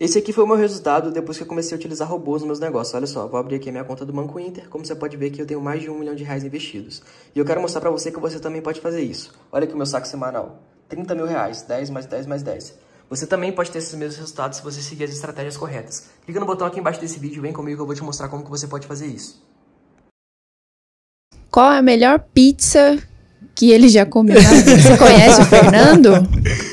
Esse aqui foi o meu resultado depois que eu comecei a utilizar robôs nos meus negócios. Olha só, vou abrir aqui a minha conta do Banco Inter. Como você pode ver que eu tenho mais de um milhão de reais investidos. E eu quero mostrar para você que você também pode fazer isso. Olha aqui o meu saco semanal. 30 mil reais, 10 mais 10 mais 10. Você também pode ter esses mesmos resultados se você seguir as estratégias corretas. Clica no botão aqui embaixo desse vídeo, vem comigo que eu vou te mostrar como que você pode fazer isso. Qual é a melhor pizza que ele já comeu? Você conhece o Fernando?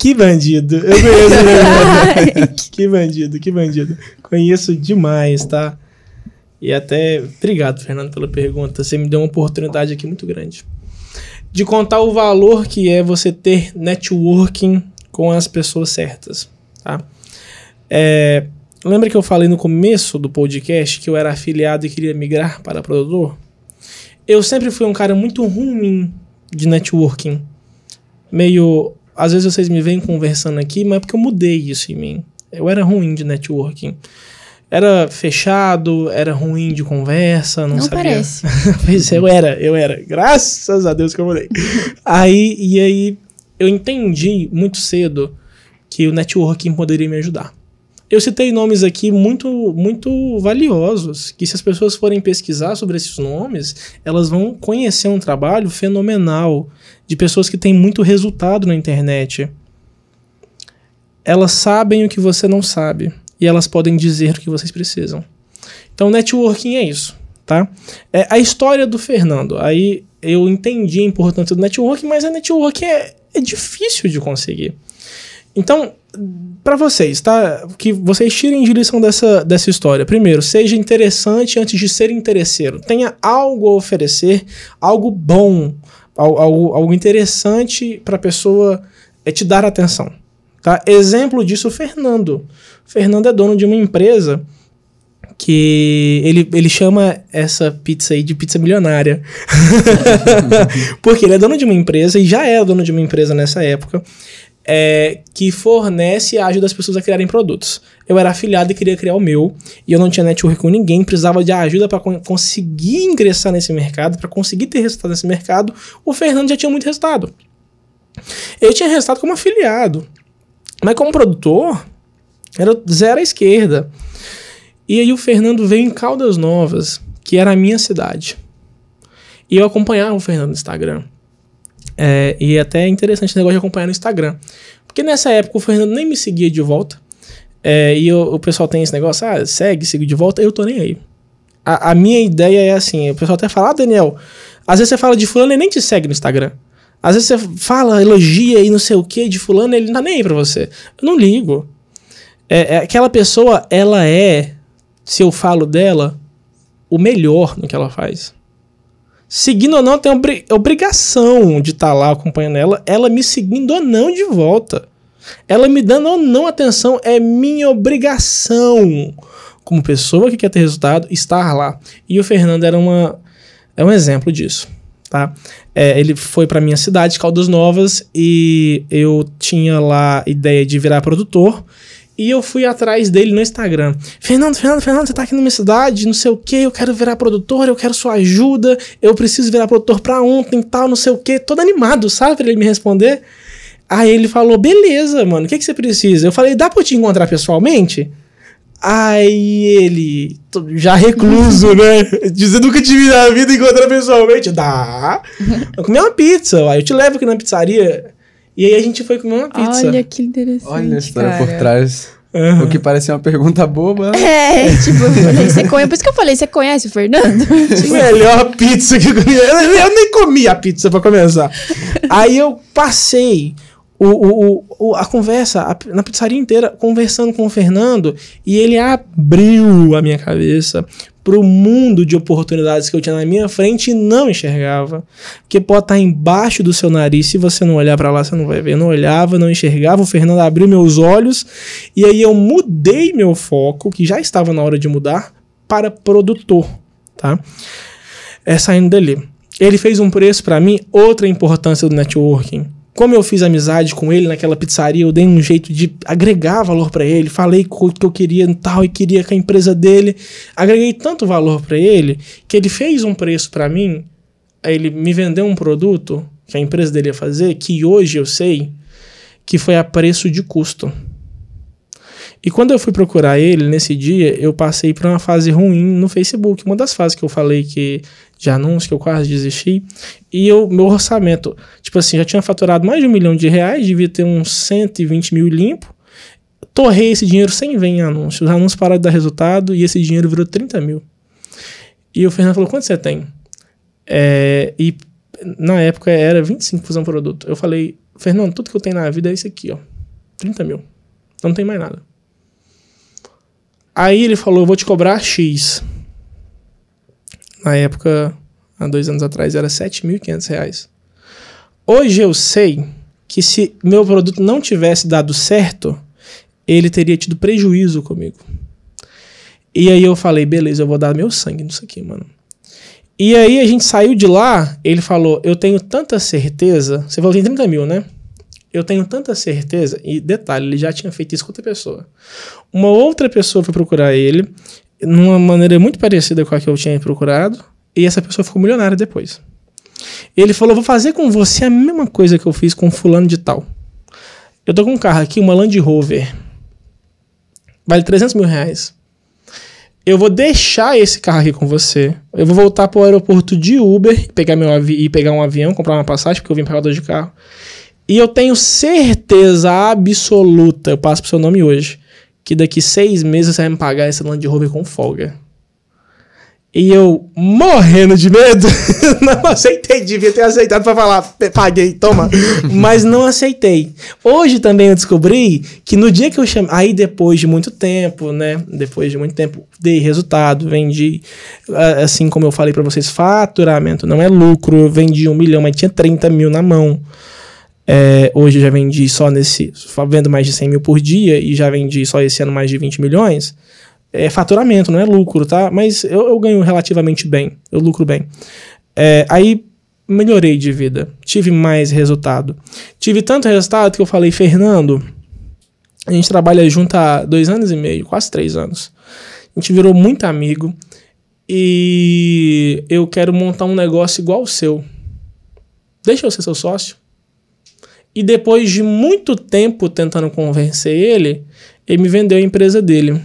Que bandido! Eu conheço bandido. Né? que bandido, que bandido. Conheço demais, tá? E até. Obrigado, Fernando, pela pergunta. Você me deu uma oportunidade aqui muito grande. De contar o valor que é você ter networking com as pessoas certas, tá? É, lembra que eu falei no começo do podcast que eu era afiliado e queria migrar para produtor? Eu sempre fui um cara muito ruim de networking. Meio às vezes vocês me veem conversando aqui, mas é porque eu mudei isso em mim. Eu era ruim de networking. Era fechado, era ruim de conversa, não, não sabia. parece. pois eu era, eu era. Graças a Deus que eu mudei. aí, e aí, eu entendi muito cedo que o networking poderia me ajudar. Eu citei nomes aqui muito, muito valiosos, que se as pessoas forem pesquisar sobre esses nomes, elas vão conhecer um trabalho fenomenal de pessoas que têm muito resultado na internet. Elas sabem o que você não sabe e elas podem dizer o que vocês precisam. Então, networking é isso, tá? É a história do Fernando. Aí eu entendi a importância do networking, mas a networking é, é difícil de conseguir. Então, para vocês, tá? Que vocês tirem de lição dessa, dessa história. Primeiro, seja interessante antes de ser interesseiro. Tenha algo a oferecer, algo bom, algo, algo interessante para a pessoa é, te dar atenção. Tá? Exemplo disso, o Fernando. O Fernando é dono de uma empresa que ele, ele chama essa pizza aí de pizza milionária. Porque ele é dono de uma empresa e já era é dono de uma empresa nessa época é, que fornece e ajuda as pessoas a criarem produtos. Eu era afiliado e queria criar o meu, e eu não tinha network com ninguém, precisava de ajuda para conseguir ingressar nesse mercado, para conseguir ter resultado nesse mercado. O Fernando já tinha muito resultado. Eu tinha resultado como afiliado, mas como produtor, era zero à esquerda. E aí o Fernando veio em Caldas Novas, que era a minha cidade. E eu acompanhava o Fernando no Instagram. É, e é até é interessante o negócio de acompanhar no Instagram. Porque nessa época o Fernando nem me seguia de volta. É, e o, o, pessoal tem esse negócio, ah, segue, segue de volta. Eu tô nem aí. A, a, minha ideia é assim: o pessoal até fala, ah, Daniel, às vezes você fala de fulano e nem te segue no Instagram. Às vezes você fala, elogia e não sei o que de fulano, ele não tá nem aí pra você. Eu não ligo. É, é, aquela pessoa, ela é, se eu falo dela, o melhor no que ela faz seguindo ou não, tem obrigação de estar tá lá acompanhando ela, ela me seguindo ou não de volta. Ela me dando ou não atenção é minha obrigação, como pessoa que quer ter resultado, estar lá. E o Fernando era uma, é um exemplo disso. Tá? É, ele foi para minha cidade, Caldas Novas, e eu tinha lá ideia de virar produtor. E eu fui atrás dele no Instagram. Fernando, Fernando, Fernando, você tá aqui na minha cidade, não sei o que, eu quero virar produtor, eu quero sua ajuda, eu preciso virar produtor pra ontem, tal, não sei o que. Todo animado, sabe, pra ele me responder. Aí ele falou, beleza, mano, o que, que você precisa? Eu falei, dá pra eu te encontrar pessoalmente? Aí ele, já recluso, né? Dizendo nunca tive na vida encontrar pessoalmente. Dá. Eu comi uma pizza, aí eu te levo aqui na pizzaria. E aí a gente foi comer uma pizza. Olha que interessante. Olha a história cara. por trás. Uhum. O que parece uma pergunta boba. É, tipo, eu falei, você conhece. Por isso que eu falei, você conhece o Fernando? Tipo, tipo, é melhor pizza que eu comi. Eu nem comi a pizza pra começar. Aí eu passei o, o, o, a conversa a, na pizzaria inteira, conversando com o Fernando, e ele abriu a minha cabeça para o mundo de oportunidades que eu tinha na minha frente e não enxergava. Porque pode estar embaixo do seu nariz, se você não olhar para lá, você não vai ver. Eu não olhava, não enxergava. O Fernando abriu meus olhos e aí eu mudei meu foco, que já estava na hora de mudar, para produtor, tá? É saindo dali. Ele fez um preço para mim, outra importância do networking como eu fiz amizade com ele naquela pizzaria, eu dei um jeito de agregar valor para ele, falei o que eu queria e tal, e queria com a empresa dele. Agreguei tanto valor para ele que ele fez um preço para mim, ele me vendeu um produto que a empresa dele ia fazer, que hoje eu sei que foi a preço de custo. E quando eu fui procurar ele nesse dia, eu passei por uma fase ruim no Facebook, uma das fases que eu falei que de anúncios que eu quase desisti. E eu, meu orçamento, tipo assim, já tinha faturado mais de um milhão de reais, devia ter uns 120 mil limpo. Torrei esse dinheiro sem ver em anúncios. Os anúncios pararam de dar resultado e esse dinheiro virou 30 mil. E o Fernando falou: quanto você tem? É, e na época era 25 por produto. Eu falei: Fernando, tudo que eu tenho na vida é isso aqui, ó. 30 mil. Não tem mais nada. Aí ele falou: eu vou te cobrar X. Na época, há dois anos atrás, era R$ reais. Hoje eu sei que se meu produto não tivesse dado certo, ele teria tido prejuízo comigo. E aí eu falei, beleza, eu vou dar meu sangue nisso aqui, mano. E aí a gente saiu de lá, ele falou, eu tenho tanta certeza, você falou tem 30 mil, né? Eu tenho tanta certeza, e detalhe, ele já tinha feito isso com outra pessoa. Uma outra pessoa foi procurar ele, numa maneira muito parecida com a que eu tinha procurado, e essa pessoa ficou milionária depois. Ele falou: Vou fazer com você a mesma coisa que eu fiz com Fulano de Tal. Eu tô com um carro aqui, uma Land Rover. Vale 300 mil reais. Eu vou deixar esse carro aqui com você. Eu vou voltar pro aeroporto de Uber, pegar meu e pegar um avião, comprar uma passagem, porque eu vim pegador de carro. E eu tenho certeza absoluta, eu passo pro seu nome hoje, que daqui seis meses você vai me pagar esse Land Rover com folga. E eu morrendo de medo, não aceitei, devia ter aceitado para falar, paguei, toma, mas não aceitei. Hoje também eu descobri que no dia que eu chamei, aí depois de muito tempo, né, depois de muito tempo, dei resultado, vendi, assim como eu falei para vocês, faturamento não é lucro, eu vendi um milhão, mas tinha 30 mil na mão. É, hoje eu já vendi só nesse. Vendo mais de 100 mil por dia e já vendi só esse ano mais de 20 milhões. É faturamento, não é lucro, tá? Mas eu, eu ganho relativamente bem. Eu lucro bem. É, aí melhorei de vida. Tive mais resultado. Tive tanto resultado que eu falei, Fernando, a gente trabalha junto há dois anos e meio, quase três anos. A gente virou muito amigo. E eu quero montar um negócio igual o seu. Deixa eu ser seu sócio. E depois de muito tempo tentando convencer ele, ele me vendeu a empresa dele.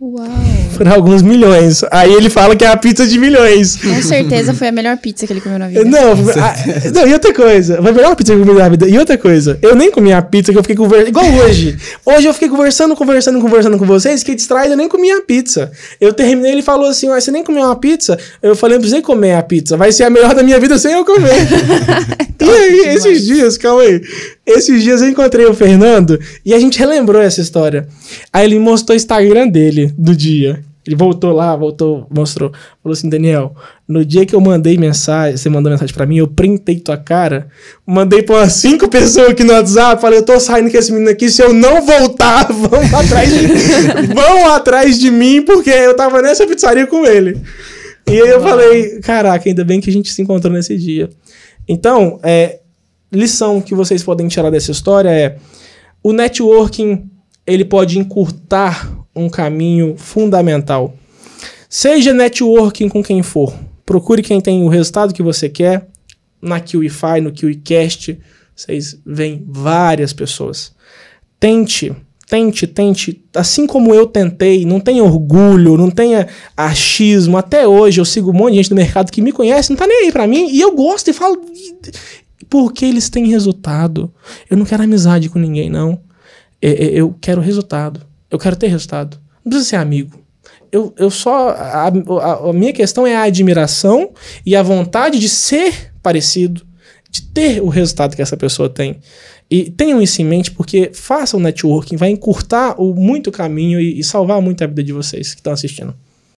Uau! por alguns milhões. Aí ele fala que é a pizza de milhões. Com certeza foi a melhor pizza que ele comeu na vida. Não, a, não e outra coisa. Foi a melhor pizza que eu comi na vida. E outra coisa. Eu nem comi a pizza que eu fiquei conversando. Igual hoje. Hoje eu fiquei conversando, conversando, conversando com vocês. Fiquei distraído, eu nem comi a pizza. Eu terminei, ele falou assim: você nem comeu uma pizza? Eu falei: não precisei comer a pizza. Vai ser a melhor da minha vida sem eu comer. e aí, esses dias, calma aí. Esses dias eu encontrei o Fernando e a gente relembrou essa história. Aí ele mostrou o Instagram dele do dia. Ele voltou lá, voltou, mostrou. Falou assim, Daniel, no dia que eu mandei mensagem, você mandou mensagem para mim, eu printei tua cara, mandei pra umas cinco pessoas aqui no WhatsApp, falei, eu tô saindo com esse menino aqui, se eu não voltar, vão atrás de mim. vão atrás de mim, porque eu tava nessa pizzaria com ele. E aí eu falei, caraca, ainda bem que a gente se encontrou nesse dia. Então, é, lição que vocês podem tirar dessa história é, o networking, ele pode encurtar um caminho fundamental. Seja networking com quem for. Procure quem tem o resultado que você quer. Na QIFI, no QICast, vocês veem várias pessoas. Tente, tente, tente. Assim como eu tentei, não tenha orgulho, não tenha achismo. Até hoje eu sigo um monte de gente do mercado que me conhece, não tá nem aí pra mim. E eu gosto e falo porque eles têm resultado. Eu não quero amizade com ninguém, não. É, é, eu quero resultado. Eu quero ter resultado. Não precisa ser amigo. Eu, eu só. A, a, a minha questão é a admiração e a vontade de ser parecido, de ter o resultado que essa pessoa tem. E tenham isso em mente, porque façam networking, vai encurtar o muito caminho e, e salvar muito a vida de vocês que estão assistindo.